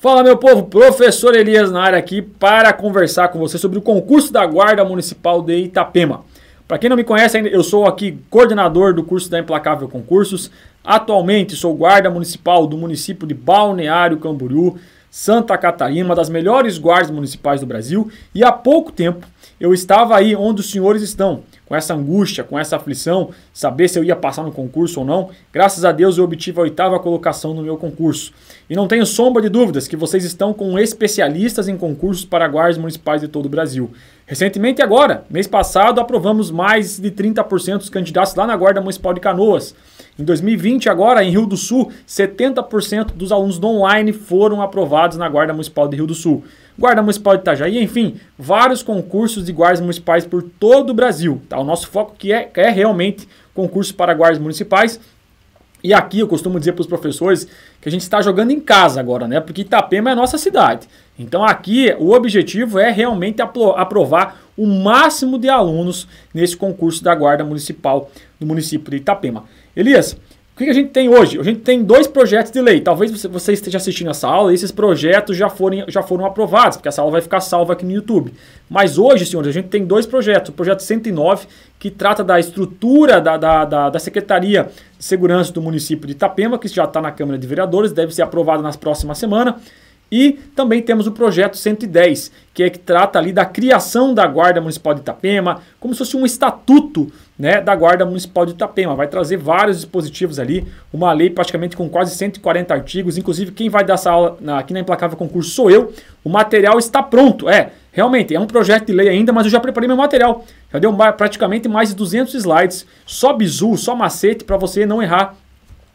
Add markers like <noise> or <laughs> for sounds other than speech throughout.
Fala, meu povo, professor Elias na área aqui para conversar com você sobre o concurso da Guarda Municipal de Itapema. Para quem não me conhece ainda, eu sou aqui coordenador do curso da Implacável Concursos. Atualmente sou guarda municipal do município de Balneário Camboriú, Santa Catarina, uma das melhores guardas municipais do Brasil, e há pouco tempo eu estava aí onde os senhores estão, com essa angústia, com essa aflição, saber se eu ia passar no concurso ou não. Graças a Deus eu obtive a oitava colocação no meu concurso. E não tenho sombra de dúvidas que vocês estão com especialistas em concursos para guardas municipais de todo o Brasil. Recentemente agora, mês passado, aprovamos mais de 30% dos candidatos lá na Guarda Municipal de Canoas. Em 2020, agora, em Rio do Sul, 70% dos alunos do online foram aprovados na Guarda Municipal de Rio do Sul. Guarda Municipal de Itajaí, enfim, vários concursos de guardas municipais por todo o Brasil. Tá? O nosso foco que é, é realmente concurso para guardas municipais. E aqui eu costumo dizer para os professores que a gente está jogando em casa agora, né? Porque Itapema é a nossa cidade. Então aqui o objetivo é realmente aprovar o máximo de alunos nesse concurso da Guarda Municipal do município de Itapema. Elias, o que a gente tem hoje? A gente tem dois projetos de lei. Talvez você esteja assistindo essa aula e esses projetos já, foram já foram aprovados, porque essa aula vai ficar salva aqui no YouTube. Mas hoje, senhores, a gente tem dois projetos. O projeto 109, que trata da estrutura da, da, da, da Secretaria de Segurança do município de Itapema, que já está na Câmara de Vereadores, deve ser aprovado nas próximas semanas. E também temos o projeto 110, que é que trata ali da criação da Guarda Municipal de Itapema, como se fosse um estatuto né, da Guarda Municipal de Itapema. Vai trazer vários dispositivos ali, uma lei praticamente com quase 140 artigos. Inclusive, quem vai dar essa aula aqui na Implacável Concurso sou eu. O material está pronto. É, realmente, é um projeto de lei ainda, mas eu já preparei meu material. Já deu praticamente mais de 200 slides. Só bizu, só macete para você não errar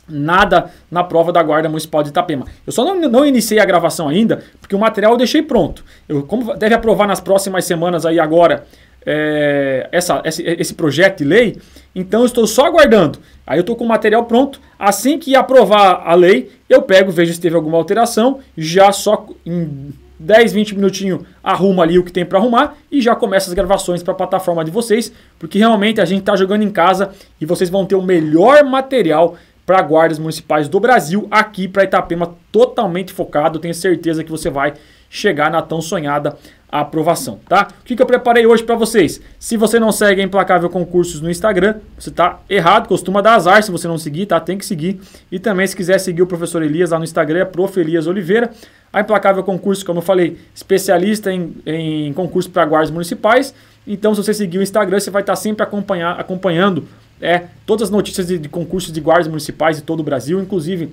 nada na prova da Guarda Municipal de Itapema. Eu só não, não iniciei a gravação ainda, porque o material eu deixei pronto. Eu, como deve aprovar nas próximas semanas aí agora é, essa, esse, esse, projeto de lei, então eu estou só aguardando. Aí eu estou com o material pronto. Assim que aprovar a lei, eu pego, vejo se teve alguma alteração, já só em 10, 20 minutinhos arrumo ali o que tem para arrumar e já começa as gravações para a plataforma de vocês, porque realmente a gente está jogando em casa e vocês vão ter o melhor material para guardas municipais do Brasil, aqui para Itapema, totalmente focado. Tenho certeza que você vai chegar na tão sonhada aprovação, tá? O que, que eu preparei hoje para vocês? Se você não segue a Implacável Concursos no Instagram, você tá errado, costuma dar azar se você não seguir, tá? Tem que seguir. E também se quiser seguir o professor Elias lá no Instagram, é Prof. Elias Oliveira. A Implacável Concursos, como eu falei, especialista em, em concursos para guardas municipais. Então, se você seguir o Instagram, você vai estar tá sempre acompanhar, acompanhando é, todas as notícias de, de concursos de guardas municipais de todo o Brasil, inclusive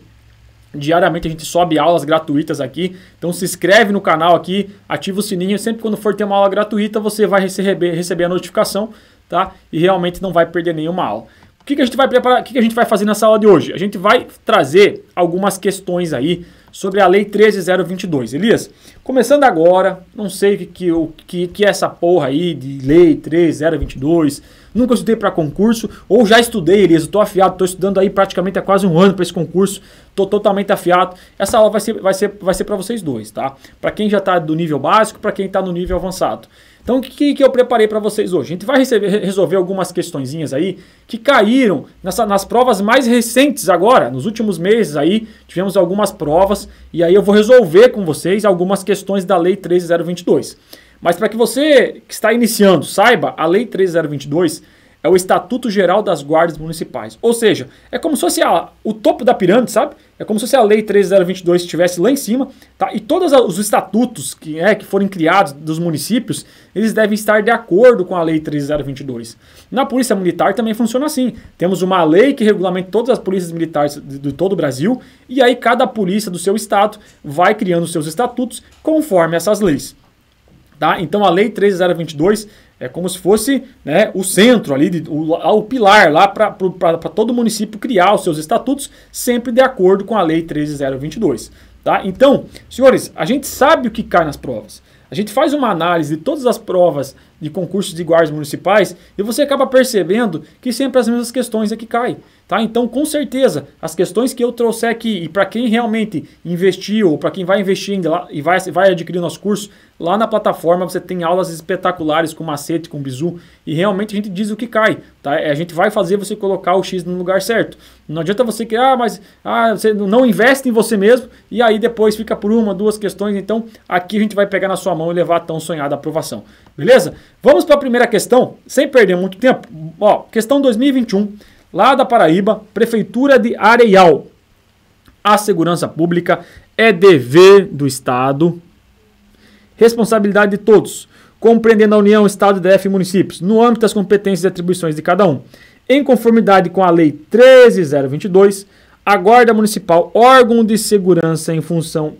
Diariamente a gente sobe aulas gratuitas aqui. Então se inscreve no canal aqui, ativa o sininho. Sempre quando for ter uma aula gratuita, você vai receber, receber a notificação, tá? E realmente não vai perder nenhuma aula. O que, que a gente vai preparar? O que, que a gente vai fazer nessa aula de hoje? A gente vai trazer algumas questões aí sobre a Lei 13022. Elias, começando agora, não sei o que, que, que, que é essa porra aí de Lei 13022 nunca estudei para concurso, ou já estudei, Elias, estou afiado, estou estudando aí praticamente há quase um ano para esse concurso, estou totalmente afiado. Essa aula vai ser, vai ser, vai ser para vocês dois, tá? Para quem já está do nível básico, para quem está no nível avançado. Então, o que, que eu preparei para vocês hoje? A gente vai receber, resolver algumas questõezinhas aí que caíram nessa, nas provas mais recentes agora, nos últimos meses aí, tivemos algumas provas, e aí eu vou resolver com vocês algumas questões da Lei 13022. Mas para que você que está iniciando saiba, a Lei 3022 é o Estatuto Geral das Guardas Municipais. Ou seja, é como se fosse a, o topo da pirâmide, sabe? É como se fosse a Lei 3022 estivesse lá em cima, tá? E todos os estatutos que, é, que forem criados dos municípios, eles devem estar de acordo com a Lei 3022. Na Polícia Militar também funciona assim. Temos uma lei que regulamenta todas as polícias militares de, de todo o Brasil, e aí cada polícia do seu estado vai criando seus estatutos conforme essas leis. Tá? Então a Lei 13022 é como se fosse né, o centro ali, de, o, o, pilar lá para todo município criar os seus estatutos, sempre de acordo com a Lei 13022. Tá? Então, senhores, a gente sabe o que cai nas provas. A gente faz uma análise de todas as provas de concursos de guardas municipais e você acaba percebendo que sempre as mesmas questões é que caem. Tá? Então, com certeza, as questões que eu trouxer aqui, e para quem realmente investiu, ou para quem vai investir ainda e vai, vai adquirir nosso curso, lá na plataforma você tem aulas espetaculares com macete, com bizu, e realmente a gente diz o que cai. Tá? É, a gente vai fazer você colocar o X no lugar certo. Não adianta você que, ah, mas ah, você não investe em você mesmo, e aí depois fica por uma, duas questões. Então, aqui a gente vai pegar na sua mão e levar a tão sonhada aprovação. Beleza? Vamos para a primeira questão, sem perder muito tempo. Ó, questão 2021 lá da Paraíba, Prefeitura de Areial. A segurança pública é dever do Estado, responsabilidade de todos, compreendendo a União, Estado, DF e municípios, no âmbito das competências e atribuições de cada um. Em conformidade com a Lei 13022, a Guarda Municipal, órgão de segurança em função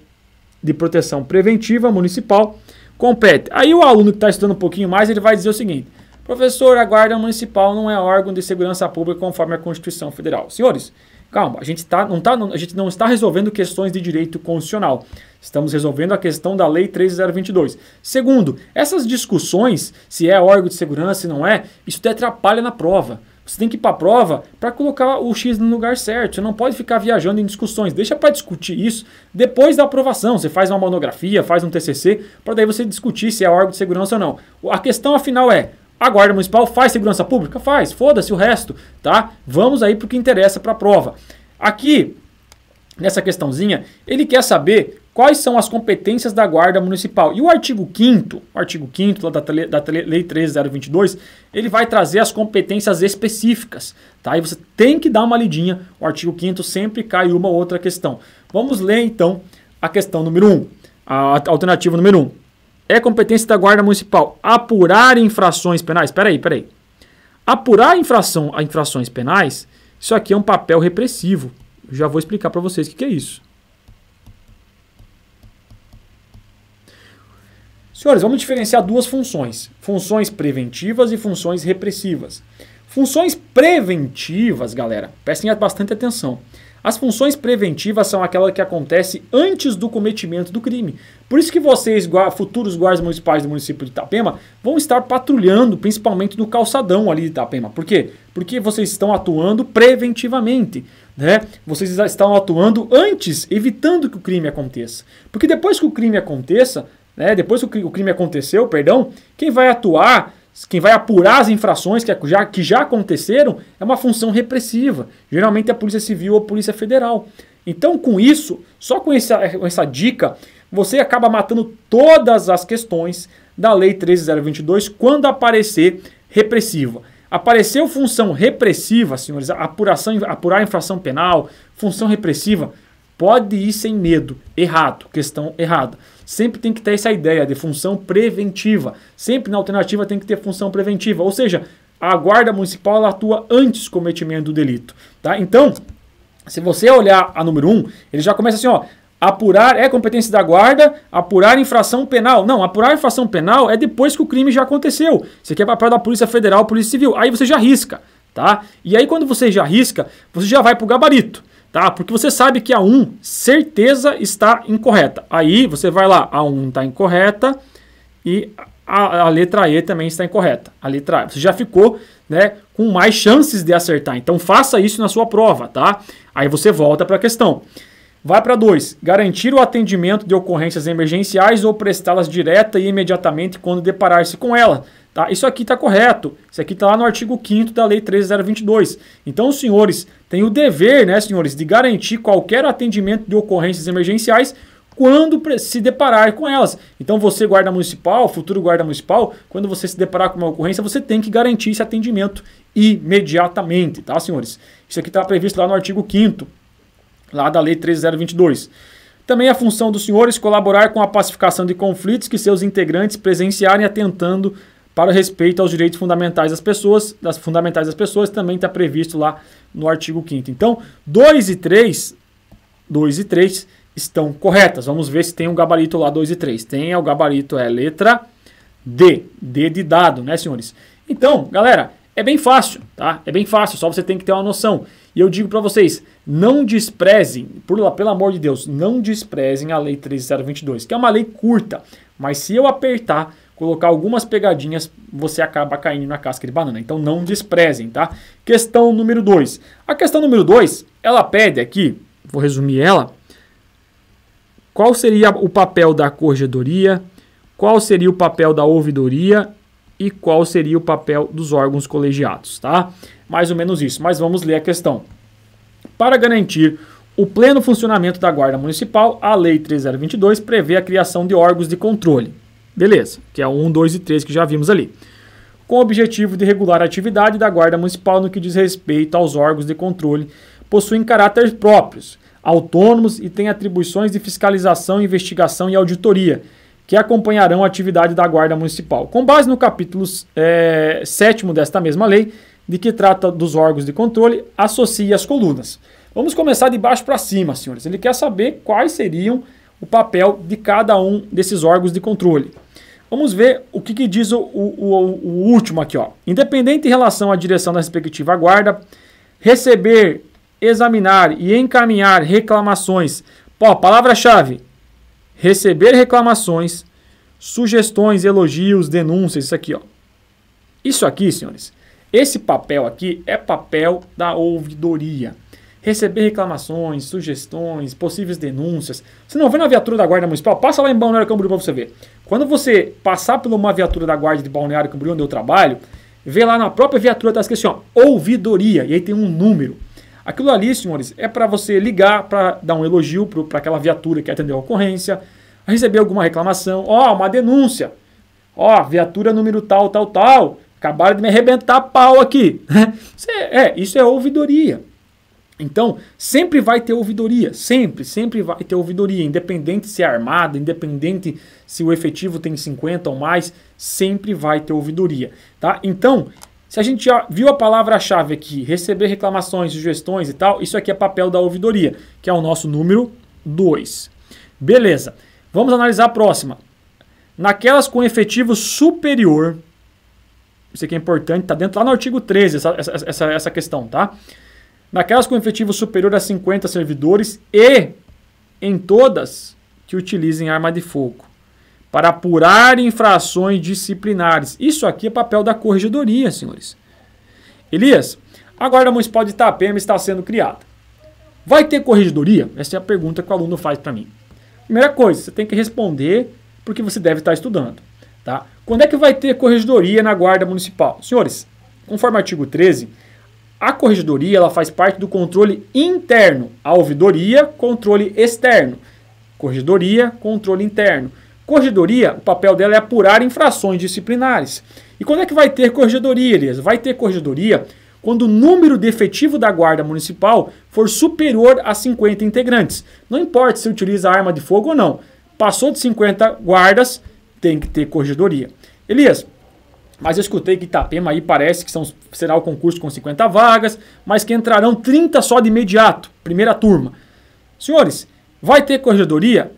de proteção preventiva municipal, compete. Aí o aluno que está estudando um pouquinho mais, ele vai dizer o seguinte: Professor, a Guarda Municipal não é órgão de segurança pública conforme a Constituição Federal. Senhores, calma, a gente, tá, não tá, não, a gente não está resolvendo questões de direito constitucional. Estamos resolvendo a questão da Lei 3022. Segundo, essas discussões, se é órgão de segurança, se não é, isso te atrapalha na prova. Você tem que ir para a prova para colocar o X no lugar certo. Você não pode ficar viajando em discussões. Deixa para discutir isso depois da aprovação. Você faz uma monografia, faz um TCC, para daí você discutir se é órgão de segurança ou não. A questão afinal é, a guarda municipal faz segurança pública? Faz, foda-se o resto, tá? Vamos aí para o que interessa para a prova. Aqui, nessa questãozinha, ele quer saber quais são as competências da Guarda Municipal. E o artigo 5 o artigo 5 da, tele, da tele, Lei 13022, ele vai trazer as competências específicas, tá? E você tem que dar uma lidinha, o artigo 5 sempre cai uma outra questão. Vamos ler então a questão número 1, um, a alternativa número 1. Um é competência da Guarda Municipal apurar infrações penais. Espera aí, espera aí. Apurar infração, infrações penais, isso aqui é um papel repressivo. já vou explicar para vocês o que, que é isso. Senhores, vamos diferenciar duas funções: funções preventivas e funções repressivas. Funções preventivas, galera, prestem bastante atenção. As funções preventivas são aquela que acontece antes do cometimento do crime. Por isso que vocês, futuros guardas municipais do município de Itapema, vão estar patrulhando, principalmente no calçadão ali de Itapema. Por quê? Porque vocês estão atuando preventivamente. Né? Vocês estão atuando antes, evitando que o crime aconteça. Porque depois que o crime aconteça, né? depois que o crime aconteceu, perdão, quem vai atuar quem vai apurar as infrações que é- já, que já aconteceram é uma função repressiva, geralmente é a Polícia Civil ou a Polícia Federal. Então, com isso, só com essa, com essa dica, você acaba matando todas as questões da Lei 13022 quando aparecer repressiva. Apareceu função repressiva, senhores, apuração, apurar infração penal, função repressiva, Pode ir sem medo. Errado. Questão errada. Sempre tem que ter essa ideia de função preventiva. Sempre na alternativa tem que ter função preventiva. Ou seja, a guarda municipal atua antes do cometimento do delito. Tá? Então, se você olhar a número 1, um, ele já começa assim, ó. Apurar é competência da guarda, apurar infração penal. Não, apurar infração penal é depois que o crime já aconteceu. Você quer papel da Polícia Federal, Polícia Civil. Aí você já risca, tá? E aí quando você já risca, você já vai pro gabarito tá? Porque você sabe que a 1, certeza, está incorreta. Aí você vai lá, a 1 está incorreta e a, a, letra E também está incorreta. A letra A. Você já ficou né, com mais chances de acertar. Então faça isso na sua prova, tá? Aí você volta para a questão. Vai para 2. Garantir o atendimento de ocorrências emergenciais ou prestá-las direta e imediatamente quando deparar-se com ela. Tá? Isso aqui está correto. Isso aqui está lá no artigo 5 da Lei 13022. Então, os senhores têm o dever, né, senhores, de garantir qualquer atendimento de ocorrências emergenciais quando se deparar com elas. Então, você, guarda municipal, futuro guarda municipal, quando você se deparar com uma ocorrência, você tem que garantir esse atendimento imediatamente, tá, senhores? Isso aqui está previsto lá no artigo 5 lá da Lei 13022. Também é função dos senhores colaborar com a pacificação de conflitos que seus integrantes presenciarem atentando para o respeito aos direitos fundamentais das pessoas, das fundamentais das pessoas, também está previsto lá no artigo 5 Então, 2 e 3, 2 e 3 estão corretas. Vamos ver se tem um gabarito lá 2 e 3. Tem, é o gabarito é letra D, D de dado, né, senhores? Então, galera, é bem fácil, tá? É bem fácil, só você tem que ter uma noção. E eu digo para vocês, não desprezem, por, pelo amor de Deus, não desprezem a Lei 13022, que é uma lei curta, mas se eu apertar, colocar algumas pegadinhas, você acaba caindo na casca de banana. Então não desprezem, tá? Questão número 2. A questão número 2, ela pede aqui, vou resumir ela, qual seria o papel da corregedoria, qual seria o papel da ouvidoria e qual seria o papel dos órgãos colegiados, tá? Mais ou menos isso, mas vamos ler a questão. Para garantir o pleno funcionamento da Guarda Municipal, a Lei 3022 prevê a criação de órgãos de controle. Beleza, que é o 1, 2 e 3 que já vimos ali. Com o objetivo de regular a atividade da Guarda Municipal no que diz respeito aos órgãos de controle, possuem caráter próprios, autônomos e têm atribuições de fiscalização, investigação e auditoria, que acompanharão a atividade da Guarda Municipal. Com base no capítulo é, 7 desta mesma lei, de que trata dos órgãos de controle, associe as colunas. Vamos começar de baixo para cima, senhores. Ele quer saber quais seriam o papel de cada um desses órgãos de controle. Vamos ver o que, que diz o, o, o, último aqui. Ó. Independente em relação à direção da respectiva guarda, receber, examinar e encaminhar reclamações. Pô, palavra-chave: receber reclamações, sugestões, elogios, denúncias. Isso aqui, ó. Isso aqui, senhores. Esse papel aqui é papel da ouvidoria receber reclamações, sugestões, possíveis denúncias. Se não vê na viatura da Guarda Municipal, passa lá em Balneário Camboriú para você ver. Quando você passar por uma viatura da Guarda de Balneário Camboriú, onde eu trabalho, vê lá na própria viatura, está escrito assim, ó, ouvidoria, e aí tem um número. Aquilo ali, senhores, é para você ligar para dar um elogio para aquela viatura que atendeu a ocorrência, receber alguma reclamação, ó, uma denúncia, ó, viatura número tal, tal, tal, acabaram de me arrebentar pau aqui. <laughs> É, é, isso é ouvidoria. Então, sempre vai ter ouvidoria, sempre, sempre vai ter ouvidoria, independente se é armada, independente se o efetivo tem 50 ou mais, sempre vai ter ouvidoria, tá? Então, se a gente já viu a palavra-chave aqui, receber reclamações, sugestões e tal, isso aqui é papel da ouvidoria, que é o nosso número 2. Beleza. Vamos analisar a próxima. Naquelas com efetivo superior, isso aqui é importante, está dentro lá no artigo 13 essa, essa, essa, essa questão, tá? naquelas com efetivo superior a 50 servidores e em todas que utilizem arma de fogo, para apurar infrações disciplinares. Isso aqui é papel da corregedoria, senhores. Elias, a Guarda Municipal de Itapema está sendo criada. Vai ter corregedoria? Essa é a pergunta que o aluno faz para mim. Primeira coisa, você tem que responder porque você deve estar estudando. Tá? Quando é que vai ter corregedoria na Guarda Municipal? Senhores, conforme o artigo 13, a corregedoria ela faz parte do controle interno. A ouvidoria, controle externo. Corregedoria, controle interno. Corregedoria, o papel dela é apurar infrações disciplinares. E quando é que vai ter corregedoria, Elias? Vai ter corregedoria quando o número de efetivo da Guarda Municipal for superior a 50 integrantes. Não importa se utiliza arma de fogo ou não. Passou de 50 guardas, tem que ter corregedoria. Elias, mas eu escutei que Itapema aí parece que são, será o concurso com 50 vagas, mas que entrarão 30 só de imediato, primeira turma. Senhores, vai ter corregedoria?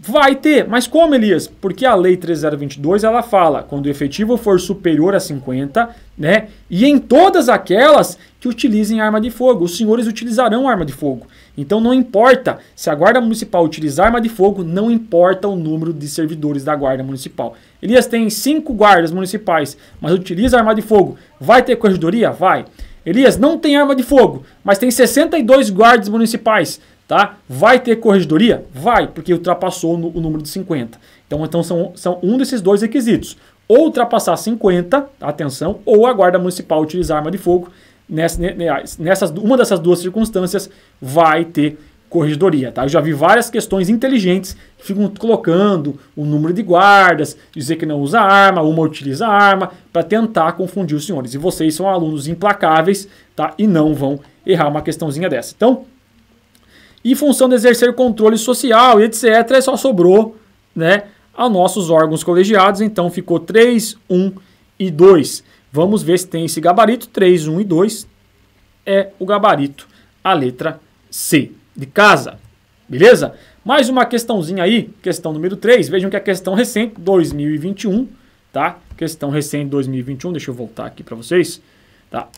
Vai ter, mas como, Elias? Porque a Lei 3022 ela fala quando o efetivo for superior a 50, né? E em todas aquelas que utilizem arma de fogo, os senhores utilizarão arma de fogo. Então não importa se a Guarda Municipal utilizar arma de fogo, não importa o número de servidores da Guarda Municipal. Elias tem cinco guardas municipais, mas utiliza arma de fogo. Vai ter corregedoria? Vai. Elias não tem arma de fogo, mas tem 62 guardas municipais. Tá? Vai ter corregedoria? Vai, porque ultrapassou no, o número de 50. Então, então são, são um desses dois requisitos. Ou ultrapassar 50, atenção, ou a guarda municipal utilizar arma de fogo. Nessa, nessas, uma dessas duas circunstâncias vai ter corregedoria. Tá? Eu já vi várias questões inteligentes que ficam colocando o número de guardas, dizer que não usa arma, uma utiliza arma, para tentar confundir os senhores. E vocês são alunos implacáveis tá? e não vão errar uma questãozinha dessa. Então, e função de exercer controle social e etc. É só sobrou né, aos nossos órgãos colegiados, então ficou 3, 1 e 2. Vamos ver se tem esse gabarito. 3, 1 e 2 é o gabarito, a letra C de casa. Beleza? Mais uma questãozinha aí, questão número 3. Vejam que a é questão recente, 2021, tá? Questão recente 2021, deixa eu voltar aqui para vocês, tá?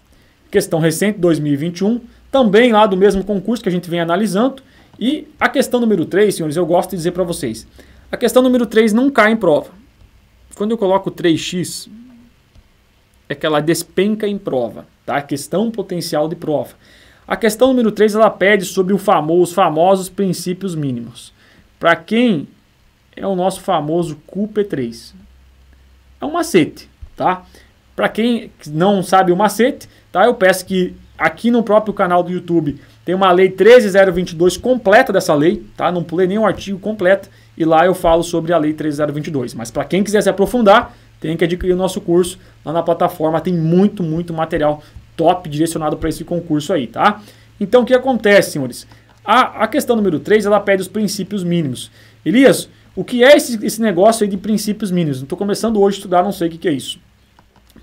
Questão recente 2021 também lá do mesmo concurso que a gente vem analisando. E a questão número 3, senhores, eu gosto de dizer para vocês. A questão número 3 não cai em prova. Quando eu coloco 3x, é que ela despenca em prova, tá? Questão potencial de prova. A questão número 3, ela pede sobre o famoso, os famosos princípios mínimos. Para quem é o nosso famoso QP3. É um macete, tá? Para quem não sabe o macete, tá? Eu peço que Aqui no próprio canal do YouTube tem uma lei 13022 completa dessa lei, tá? Não pulei nenhum artigo completo e lá eu falo sobre a lei 13022. Mas para quem quiser se aprofundar, tem que adquirir o nosso curso lá na plataforma. Tem muito, muito material top direcionado para esse concurso aí, tá? Então o que acontece, senhores? A, a questão número 3, ela pede os princípios mínimos. Elias, o que é esse, esse negócio aí de princípios mínimos? Estou começando hoje a estudar, não sei o que, que é isso.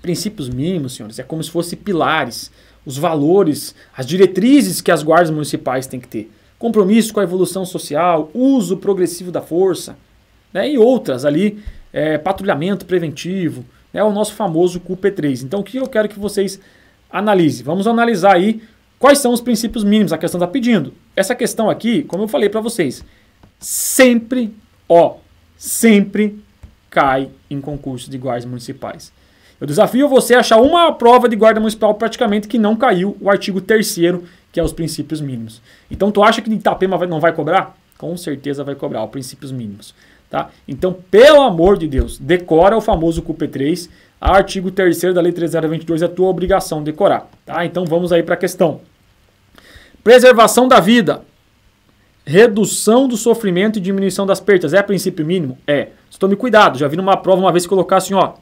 Princípios mínimos, senhores, é como se fossem pilares os valores, as diretrizes que as guardas municipais têm que ter. Compromisso com a evolução social, uso progressivo da força né, e outras ali, é, patrulhamento preventivo, né, o nosso famoso CUP3. Então, o que eu quero que vocês analisem? Vamos analisar aí quais são os princípios mínimos, a questão está pedindo. Essa questão aqui, como eu falei para vocês, sempre, ó, sempre cai em concurso de guardas municipais. Eu desafio você a achar uma prova de guarda municipal praticamente que não caiu o artigo 3 que é os princípios mínimos. Então tu acha que Itapema vai, não vai cobrar? Com certeza vai cobrar, os princípios mínimos. Tá? Então, pelo amor de Deus, decora o famoso CUP3, artigo 3 da Lei 3022, é a tua obrigação decorar. Tá? Então vamos aí para a questão. Preservação da vida. Redução do sofrimento e diminuição das perdas. É princípio mínimo? É. Só tome cuidado. Já vi numa prova uma vez colocar assim, ó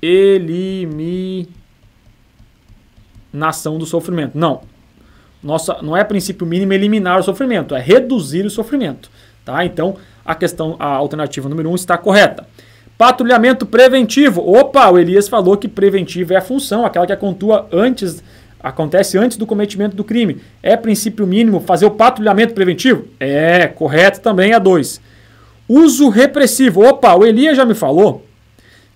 eliminação do sofrimento. Não. Nossa, não é princípio mínimo eliminar o sofrimento, é reduzir o sofrimento. Tá? Então, a questão, a alternativa número 1 um está correta. Patrulhamento preventivo. Opa, o Elias falou que preventivo é a função, aquela que acontua antes, acontece antes do cometimento do crime. É princípio mínimo fazer o patrulhamento preventivo? É, correto também a 2. Uso repressivo. Opa, o Elias já me falou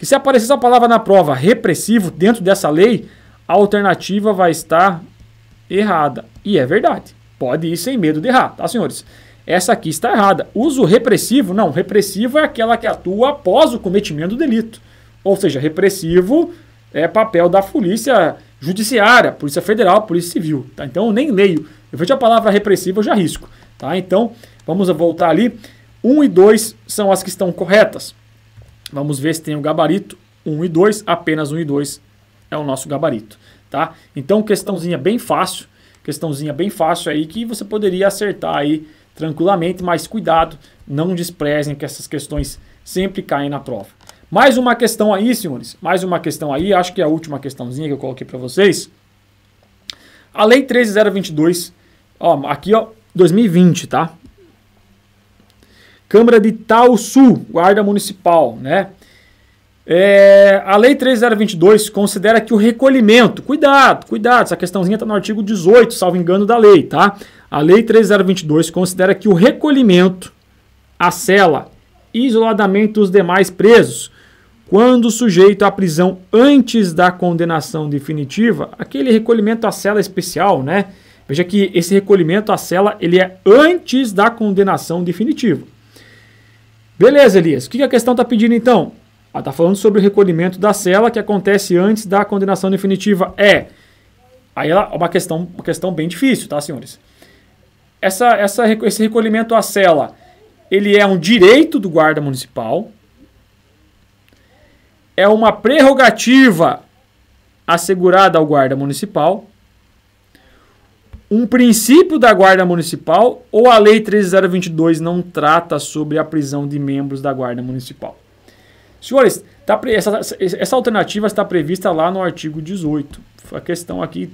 que se aparecesse a palavra na prova repressivo dentro dessa lei, a alternativa vai estar errada. E é verdade. Pode ir sem medo de errar, tá, senhores? Essa aqui está errada. Uso repressivo, não. Repressivo é aquela que atua após o cometimento do delito. Ou seja, repressivo é papel da polícia judiciária, polícia federal, polícia civil. Tá? Então eu nem leio. Eu vejo a palavra repressiva, eu já risco. Tá? Então, vamos voltar ali. 1 um e 2 são as que estão corretas. Vamos ver se tem o gabarito 1 e 2, apenas 1 e 2 é o nosso gabarito, tá? Então, questãozinha bem fácil, questãozinha bem fácil aí que você poderia acertar aí tranquilamente, mas cuidado, não desprezem que essas questões sempre caem na prova. Mais uma questão aí, senhores, mais uma questão aí, acho que é a última questãozinha que eu coloquei para vocês. A Lei 13022, ó, aqui ó, 2020, tá? Câmara de Tal Sul, Guarda Municipal, né? É, a Lei 3022 considera que o recolhimento, cuidado, cuidado, essa questãozinha está no artigo 18, salvo engano, da lei, tá? A Lei 3022 considera que o recolhimento à cela isoladamente os demais presos, quando sujeito à prisão antes da condenação definitiva, aquele recolhimento à cela especial, né? Veja que esse recolhimento à cela ele é antes da condenação definitiva. Beleza, Elias. O que a questão está pedindo então? Ela ah, está falando sobre o recolhimento da cela que acontece antes da condenação definitiva. É. Aí ela, uma questão, uma questão bem difícil, tá, senhores? Essa, essa, esse recolhimento à cela, ele é um direito do guarda municipal, é uma prerrogativa assegurada ao guarda municipal um princípio da Guarda Municipal ou a Lei 13022 não trata sobre a prisão de membros da Guarda Municipal? Senhores, tá pre... essa, essa alternativa está prevista lá no artigo 18. A questão aqui,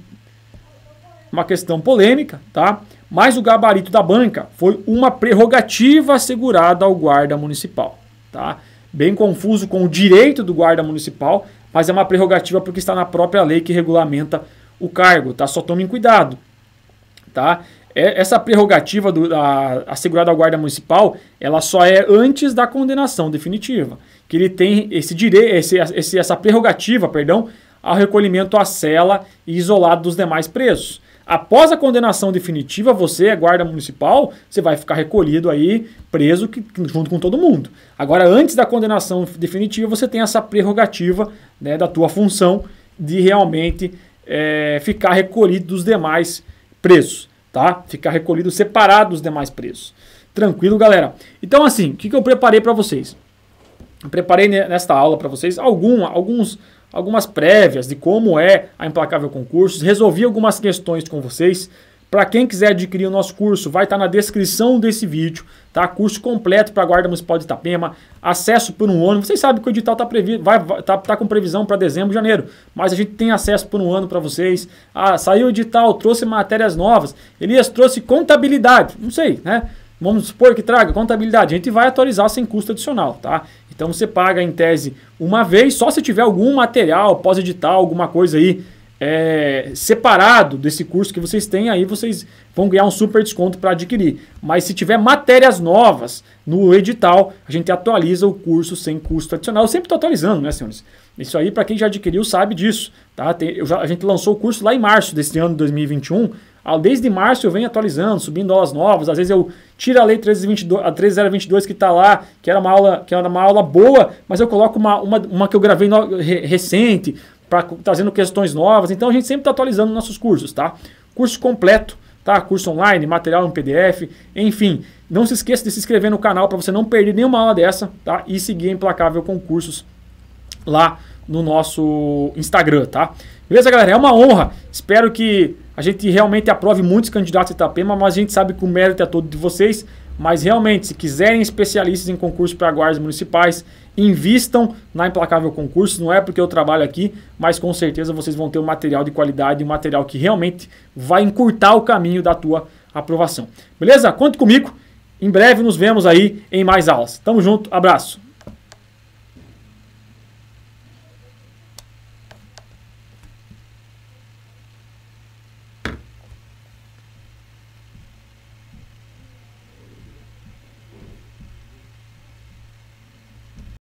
uma questão polêmica, tá? Mas o gabarito da banca foi uma prerrogativa assegurada ao guarda municipal, tá? Bem confuso com o direito do guarda municipal, mas é uma prerrogativa porque está na própria lei que regulamenta o cargo, tá? Só tomem cuidado Tá? É, essa prerrogativa do, assegurada ao guarda municipal, ela só é antes da condenação definitiva, que ele tem esse direito, esse, esse, essa prerrogativa, perdão, ao recolhimento à cela e isolado dos demais presos. Após a condenação definitiva, você é guarda municipal, você vai ficar recolhido aí, preso que, junto com todo mundo. Agora, antes da condenação definitiva, você tem essa prerrogativa né, da tua função de realmente é, ficar recolhido dos demais presos preços, tá? Ficar recolhido separado dos demais preços. Tranquilo, galera? Então, assim, o que, que eu preparei para vocês? Eu preparei nesta aula para vocês algum, alguns, algumas prévias de como é a Implacável Concursos, resolvi algumas questões com vocês, para quem quiser adquirir o nosso curso, vai estar tá na descrição desse vídeo, tá? Curso completo para a Guarda Municipal de Itapema, acesso por um ano. Vocês sabem que o edital está vai, vai, tá, tá com previsão para dezembro, janeiro, mas a gente tem acesso por um ano para vocês. Ah, saiu o edital, trouxe matérias novas. Elias trouxe contabilidade, não sei, né? Vamos supor que traga contabilidade. A gente vai atualizar sem custo adicional, tá? Então você paga em tese uma vez, só se tiver algum material pós-edital, alguma coisa aí é, separado desse curso que vocês têm, aí vocês vão ganhar um super desconto para adquirir. Mas se tiver matérias novas no edital, a gente atualiza o curso sem custo adicional. Eu sempre estou atualizando, né, senhores? Isso aí, para quem já adquiriu, sabe disso. Tá? Tem, já, a gente lançou o curso lá em março deste ano de 2021. Ah, desde março eu venho atualizando, subindo aulas novas. Às vezes eu tiro a lei 1322, a 13022 que está lá, que era, uma aula, que era uma aula boa, mas eu coloco uma, uma, uma que eu gravei no, re, recente trazendo questões novas. Então a gente sempre está atualizando nossos cursos, tá? Curso completo, tá? Curso online, material em PDF, enfim. Não se esqueça de se inscrever no canal para você não perder nenhuma aula dessa, tá? E seguir Implacável Concursos lá no nosso Instagram, tá? Beleza, galera? É uma honra. Espero que a gente realmente aprove muitos candidatos a Itapema, mas a gente sabe que o mérito é todo de vocês. Mas realmente, se quiserem especialistas em concurso para guardas municipais, invistam na Implacável Concurso. Não é porque eu trabalho aqui, mas com certeza vocês vão ter um material de qualidade, um material que realmente vai encurtar o caminho da tua aprovação. Beleza? Conte comigo. Em breve nos vemos aí em mais aulas. Tamo junto, abraço.